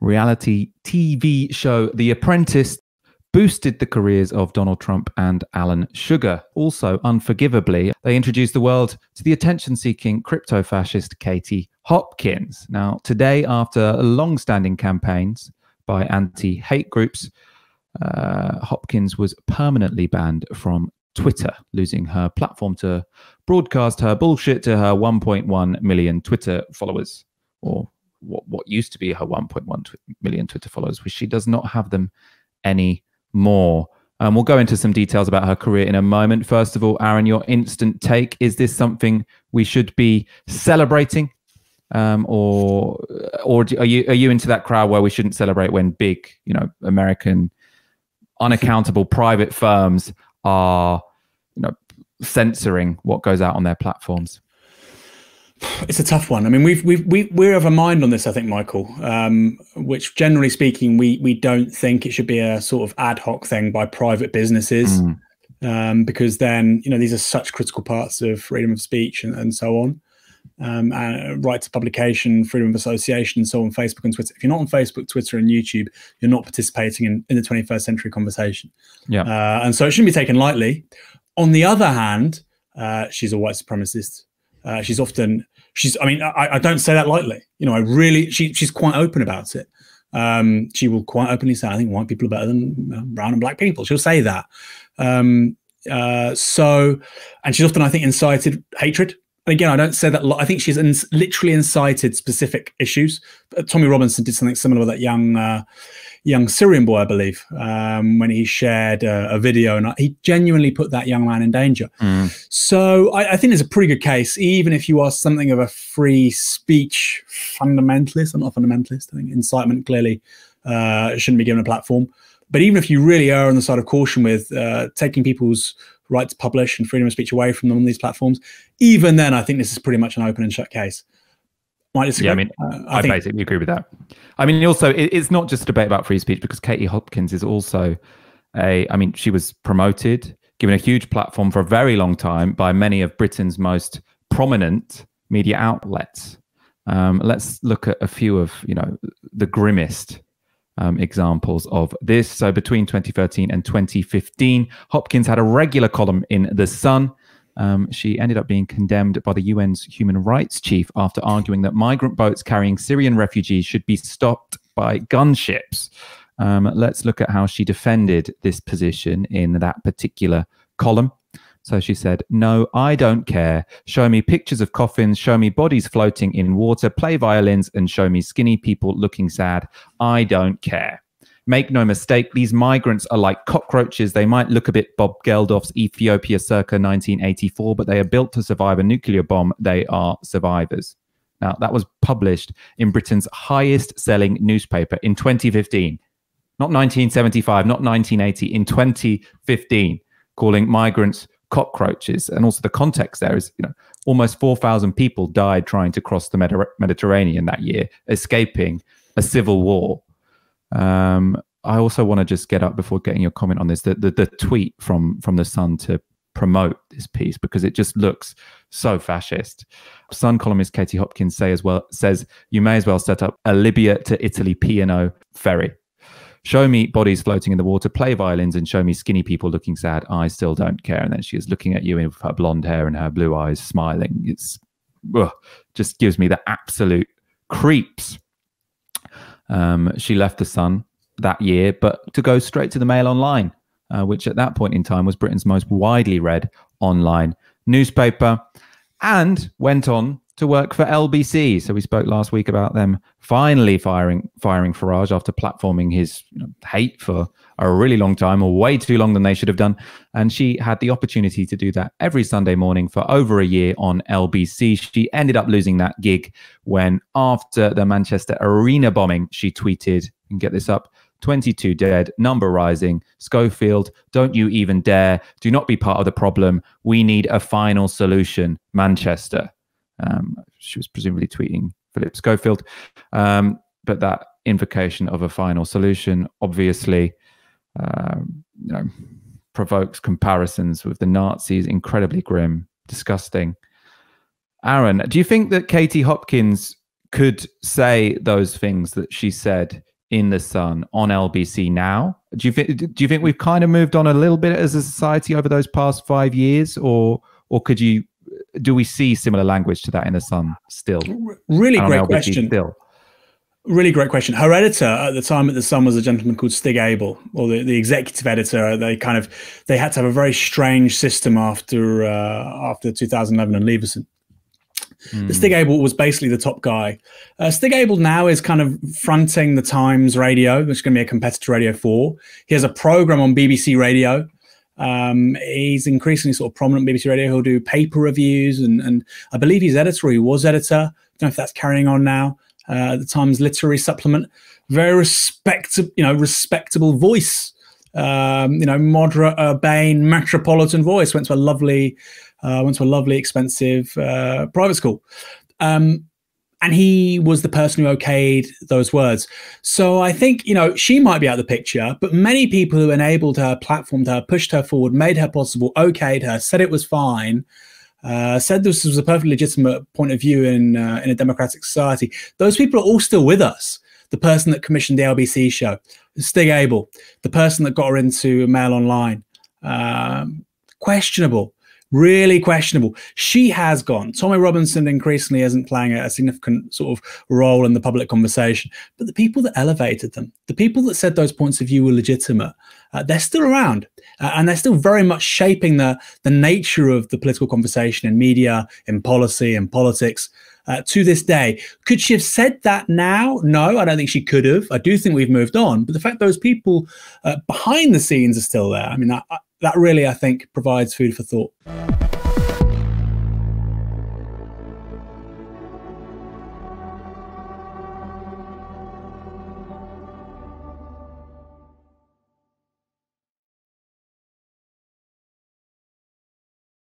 reality TV show The Apprentice boosted the careers of Donald Trump and Alan Sugar. Also, unforgivably, they introduced the world to the attention seeking crypto fascist Katie Hopkins. Now, today, after long standing campaigns by anti hate groups, uh, Hopkins was permanently banned from Twitter, losing her platform to broadcast her bullshit to her 1.1 million Twitter followers, or what, what used to be her 1.1 million Twitter followers, which she does not have them any more. Um, we'll go into some details about her career in a moment. First of all, Aaron, your instant take is this something we should be celebrating? Um, or or do, are you are you into that crowd where we shouldn't celebrate when big you know American unaccountable private firms are you know censoring what goes out on their platforms? It's a tough one. I mean, we've we've we we're of a mind on this. I think, Michael, um, which generally speaking, we we don't think it should be a sort of ad hoc thing by private businesses, mm. um, because then you know these are such critical parts of freedom of speech and, and so on, um, and uh, right to publication, freedom of association, and so on. Facebook and Twitter. If you're not on Facebook, Twitter, and YouTube, you're not participating in, in the 21st century conversation. Yeah, uh, and so it shouldn't be taken lightly. On the other hand, uh, she's a white supremacist. Uh, she's often she's i mean I, I, don't say that lightly you know i really she, she's quite open about it um, she will quite openly say i think white people are better than brown and black people she'll say that um, uh, so and she's often i think incited hatred again, I don't say that. I think she's in, literally incited specific issues. But Tommy Robinson did something similar with that young uh, young Syrian boy, I believe, um, when he shared a, a video, and he genuinely put that young man in danger. Mm. So I, I, think there's a pretty good case, even if you are something of a free speech fundamentalist. I'm not a fundamentalist. I think incitement clearly uh, shouldn't be given a platform. But even if you really are on the side of caution with uh, taking people's right to publish and freedom of speech away from them on these platforms. Even then, I think this is pretty much an open and shut case. Might disagree. Yeah, I mean, uh, I, I think... basically agree with that. I mean, also, it, it's not just a debate about free speech because Katie Hopkins is also a, I mean, she was promoted, given a huge platform for a very long time by many of Britain's most prominent media outlets. Um, let's look at a few of, you know, the grimmest um, examples of this. So between 2013 and 2015, Hopkins had a regular column in The Sun. Um, she ended up being condemned by the UN's human rights chief after arguing that migrant boats carrying Syrian refugees should be stopped by gunships. Um, let's look at how she defended this position in that particular column. So she said, No, I don't care. Show me pictures of coffins, show me bodies floating in water, play violins, and show me skinny people looking sad. I don't care. Make no mistake, these migrants are like cockroaches. They might look a bit Bob Geldof's Ethiopia circa 1984, but they are built to survive a nuclear bomb. They are survivors. Now, that was published in Britain's highest selling newspaper in 2015. Not 1975, not 1980, in 2015, calling migrants cockroaches. And also the context there is, you know, almost 4,000 people died trying to cross the Mediterranean that year, escaping a civil war. Um, I also want to just get up before getting your comment on this, the, the, the tweet from, from the Sun to promote this piece because it just looks so fascist. Sun columnist Katie Hopkins say as well says you may as well set up a Libya to Italy P and O ferry. Show me bodies floating in the water, play violins, and show me skinny people looking sad. I still don't care. And then she is looking at you with her blonde hair and her blue eyes, smiling. It's ugh, just gives me the absolute creeps. Um, she left the Sun that year, but to go straight to the Mail Online, uh, which at that point in time was Britain's most widely read online newspaper, and went on to work for LBC. So we spoke last week about them finally firing firing Farage after platforming his you know, hate for a really long time, or way too long than they should have done. And she had the opportunity to do that every Sunday morning for over a year on LBC. She ended up losing that gig when, after the Manchester Arena bombing, she tweeted and get this up. 22 dead, number rising. Schofield, don't you even dare. Do not be part of the problem. We need a final solution, Manchester. Um, she was presumably tweeting Philip Schofield. Um, but that invocation of a final solution obviously um, you know, provokes comparisons with the Nazis, incredibly grim, disgusting. Aaron, do you think that Katie Hopkins could say those things that she said in the Sun on LBC now? Do you think do you think we've kind of moved on a little bit as a society over those past five years, or or could you do we see similar language to that in the sun still? Really great question. Still. Really great question. Her editor at the time at the Sun was a gentleman called Stig Abel, or the, the executive editor. They kind of they had to have a very strange system after uh, after 2011 and Leveson. Mm. Stig Abel was basically the top guy. Uh, Stig Abel now is kind of fronting the Times Radio, which is going to be a competitor to Radio 4. He has a program on BBC Radio um, he's increasingly sort of prominent BBC Radio. He'll do paper reviews, and, and I believe he's editor. Or he was editor. Don't know if that's carrying on now. Uh, the Times Literary Supplement. Very respectable, you know, respectable voice. Um, you know, moderate, urbane, metropolitan voice. Went to a lovely, uh, went to a lovely, expensive uh, private school. Um, and he was the person who okayed those words. So I think, you know, she might be out of the picture, but many people who enabled her, platformed her, pushed her forward, made her possible, okayed her, said it was fine, uh, said this was a perfectly legitimate point of view in, uh, in a democratic society. Those people are all still with us. The person that commissioned the LBC show, Stig Abel, the person that got her into Mail Online, um, questionable really questionable. She has gone. Tommy Robinson increasingly isn't playing a, significant sort of role in the public conversation. But the people that elevated them, the people that said those points of view were legitimate, uh, they're still around. Uh, and they're still very much shaping the, the nature of the political conversation in media, in policy, in politics. Uh, to this day. Could she have said that now? No, I don't think she could have. I do think we've moved on. But the fact those people uh, behind the scenes are still there, I mean, I, that really, I think, provides food for thought.